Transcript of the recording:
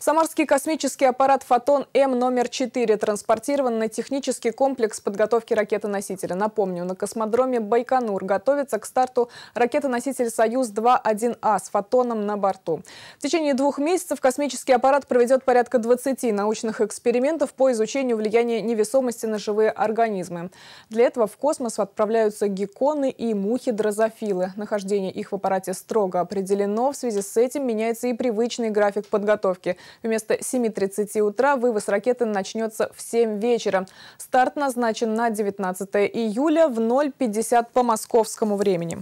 Самарский космический аппарат «Фотон-М» номер 4 транспортирован на технический комплекс подготовки ракетоносителя. Напомню, на космодроме Байконур готовится к старту ракетоноситель «Союз-2-1А» а» с «Фотоном» на борту. В течение двух месяцев космический аппарат проведет порядка 20 научных экспериментов по изучению влияния невесомости на живые организмы. Для этого в космос отправляются гекконы и мухи-дрозофилы. Нахождение их в аппарате строго определено. В связи с этим меняется и привычный график подготовки – Вместо 7.30 утра вывоз ракеты начнется в 7 вечера. Старт назначен на 19 июля в 0.50 по московскому времени.